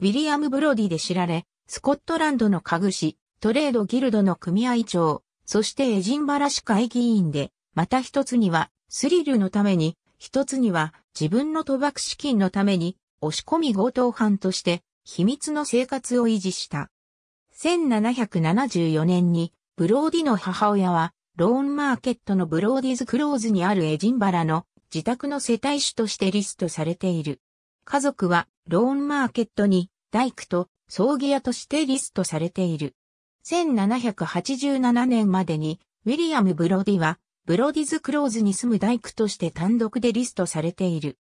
ウィリアム・ブロディで知られ、スコットランドの家具師、トレードギルドの組合長、そしてエジンバラ市会議員で、また一つにはスリルのために、一つには自分の賭博資金のために押し込み強盗犯として秘密の生活を維持した。1774年にブローディの母親はローンマーケットのブローディズクローズにあるエジンバラの自宅の世帯主としてリストされている。家族はローンマーケットに、大工と葬儀屋としてリストされている。1787年までに、ウィリアム・ブロディは、ブロディズ・クローズに住む大工として単独でリストされている。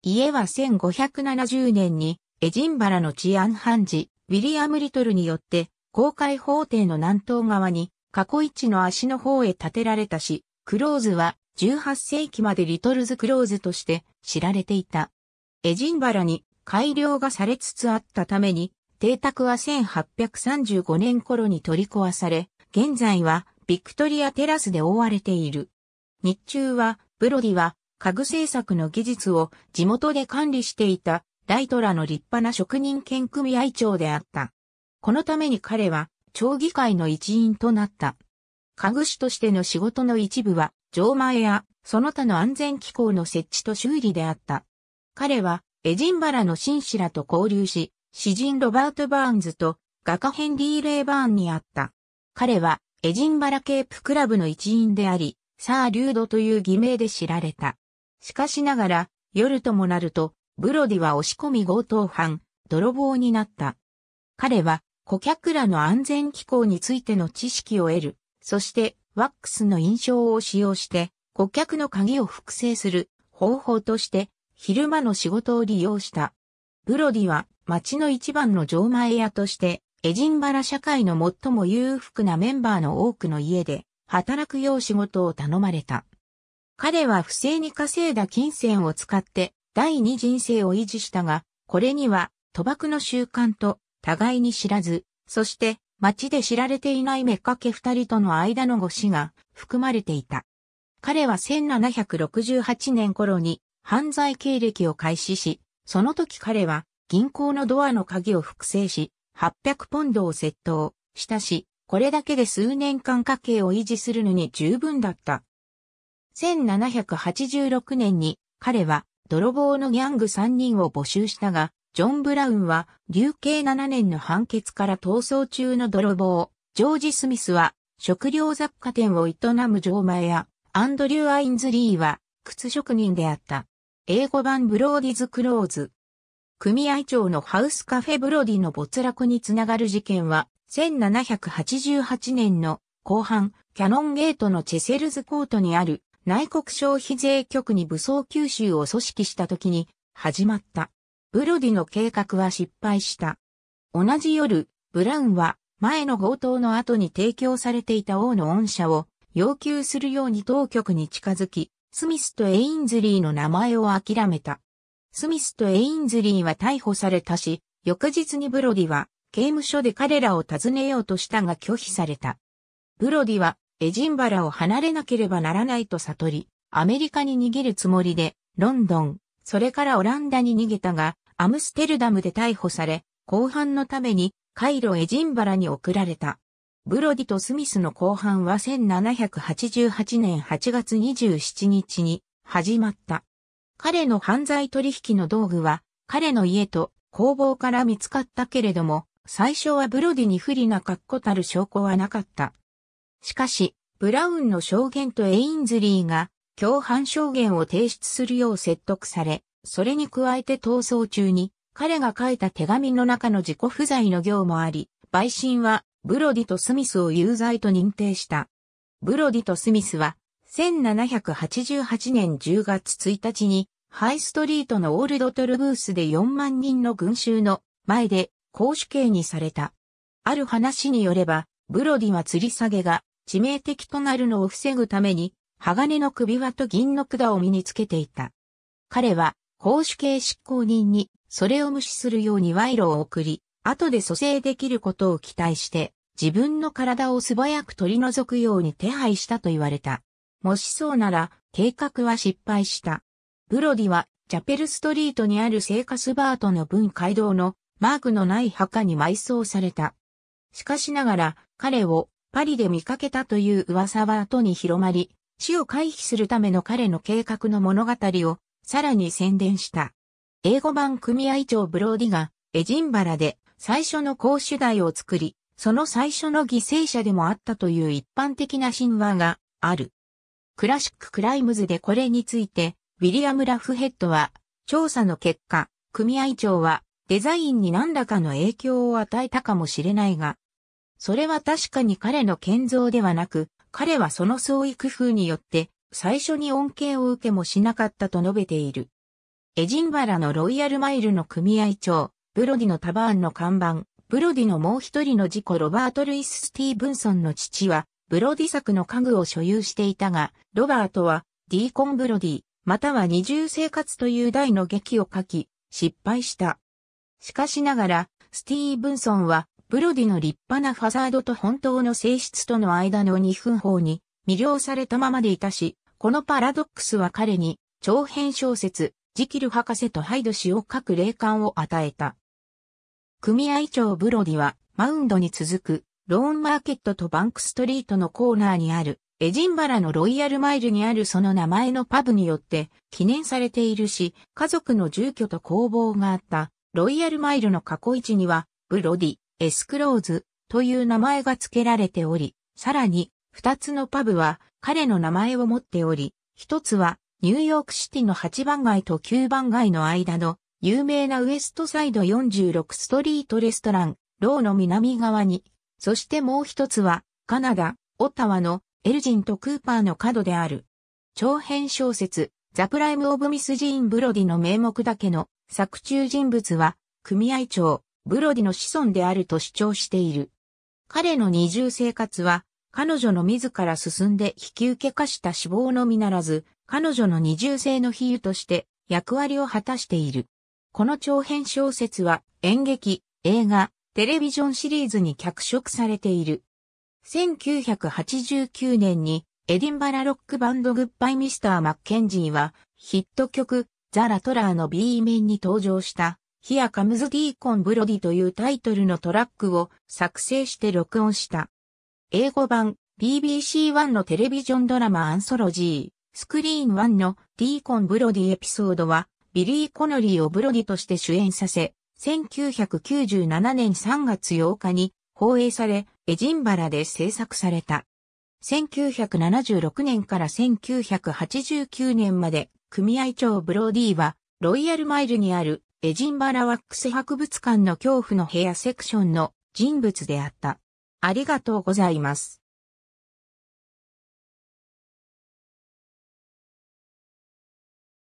家は1570年に、エジンバラの治安判事、ウィリアム・リトルによって、公開法廷の南東側に、過去一の足の方へ建てられたし、クローズは18世紀までリトルズ・クローズとして知られていた。エジンバラに改良がされつつあったために、邸宅は1835年頃に取り壊され、現在はビクトリアテラスで覆われている。日中は、ブロディは家具製作の技術を地元で管理していたライトラの立派な職人兼組合長であった。このために彼は町議会の一員となった。家具師としての仕事の一部は、錠前やその他の安全機構の設置と修理であった。彼はエジンバラの紳士らと交流し、詩人ロバート・バーンズと画家ヘンリー・レイバーンに会った。彼はエジンバラケープクラブの一員であり、サー・リュードという偽名で知られた。しかしながら、夜ともなると、ブロディは押し込み強盗犯、泥棒になった。彼は、顧客らの安全機構についての知識を得る。そして、ワックスの印象を使用して、顧客の鍵を複製する方法として、昼間の仕事を利用した。ブロディは町の一番の城前屋として、エジンバラ社会の最も裕福なメンバーの多くの家で、働くよう仕事を頼まれた。彼は不正に稼いだ金銭を使って、第二人生を維持したが、これには、賭博の習慣と、互いに知らず、そして、町で知られていない目かけ二人との間の語死が含まれていた。彼は1768年頃に犯罪経歴を開始し、その時彼は銀行のドアの鍵を複製し、800ポンドを窃盗したし、これだけで数年間家計を維持するのに十分だった。1786年に彼は泥棒のギャング3人を募集したが、ジョン・ブラウンは流刑7年の判決から逃走中の泥棒、ジョージ・スミスは食料雑貨店を営む錠前や、アンドリュー・アインズリーは靴職人であった。英語版ブローディズ・クローズ。組合長のハウスカフェブロディの没落につながる事件は、1788年の後半、キャノンゲートのチェセルズコートにある内国消費税局に武装吸収を組織した時に始まった。ブロディの計画は失敗した。同じ夜、ブラウンは前の強盗の後に提供されていた王の恩赦を要求するように当局に近づき、スミスとエインズリーの名前を諦めた。スミスとエインズリーは逮捕されたし、翌日にブロディは刑務所で彼らを訪ねようとしたが拒否された。ブロディはエジンバラを離れなければならないと悟り、アメリカに逃げるつもりで、ロンドン、それからオランダに逃げたが、アムステルダムで逮捕され、後半のためにカイロエジンバラに送られた。ブロディとスミスの後半は1788年8月27日に始まった。彼の犯罪取引の道具は彼の家と工房から見つかったけれども、最初はブロディに不利な確固たる証拠はなかった。しかし、ブラウンの証言とエインズリーが共犯証言を提出するよう説得され、それに加えて逃走中に彼が書いた手紙の中の自己不在の行もあり、陪審はブロディとスミスを有罪と認定した。ブロディとスミスは、1788年10月1日に、ハイストリートのオールドトルブースで4万人の群衆の前で公主刑にされた。ある話によれば、ブロディは吊り下げが致命的となるのを防ぐために、鋼の首輪と銀の管を身につけていた。彼は、公主刑執行人に、それを無視するように賄賂を送り、後で蘇生できることを期待して、自分の体を素早く取り除くように手配したと言われた。もしそうなら、計画は失敗した。ブロディは、チャペルストリートにある聖カスバートの分街道のマークのない墓に埋葬された。しかしながら、彼をパリで見かけたという噂は後に広まり、死を回避するための彼の計画の物語をさらに宣伝した。英語版組合長ブローディがエジンバラで最初の公主代を作り、その最初の犠牲者でもあったという一般的な神話がある。クラシック・クライムズでこれについて、ウィリアム・ラフヘッドは、調査の結果、組合長はデザインに何らかの影響を与えたかもしれないが、それは確かに彼の建造ではなく、彼はその創意工夫によって最初に恩恵を受けもしなかったと述べている。エジンバラのロイヤルマイルの組合長、ブロディのタバーンの看板、ブロディのもう一人の事故ロバート・ルイス・スティーブンソンの父は、ブロディ作の家具を所有していたが、ロバートは、ディーコン・ブロディ、または二重生活という題の劇を書き、失敗した。しかしながら、スティーブンソンは、ブロディの立派なファザードと本当の性質との間の二分法に魅了されたままでいたし、このパラドックスは彼に長編小説、ジキル博士とハイド氏を書く霊感を与えた。組合長ブロディは、マウンドに続く、ローンマーケットとバンクストリートのコーナーにある、エジンバラのロイヤルマイルにあるその名前のパブによって記念されているし、家族の住居と工房があった、ロイヤルマイルの過去位置には、ブロディ、エスクローズという名前が付けられており、さらに、二つのパブは彼の名前を持っており、一つはニューヨークシティの8番街と9番街の間の有名なウエストサイド46ストリートレストラン、ローの南側に、そしてもう一つは、カナダ、オタワのエルジンとクーパーの角である。長編小説、ザ・プライム・オブ・ミス・ジーン・ブロディの名目だけの作中人物は、組合長、ブロディの子孫であると主張している。彼の二重生活は、彼女の自ら進んで引き受け化した死亡のみならず、彼女の二重性の比喩として役割を果たしている。この長編小説は演劇、映画、テレビジョンシリーズに脚色されている。1989年にエディンバラロックバンドグッバイミスター・マッケンジーはヒット曲ザ・ラトラーの B 面に登場したヒア・カムズ・ディーコン・ブロディというタイトルのトラックを作成して録音した。英語版 BBC1 のテレビジョンドラマアンソロジー、スクリーン1のディーコン・ブロディエピソードはビリー・コノリーをブロディとして主演させ、1997年3月8日に放映され、エジンバラで制作された。1976年から1989年まで、組合長ブローディは、ロイヤルマイルにあるエジンバラワックス博物館の恐怖の部屋セクションの人物であった。ありがとうございます。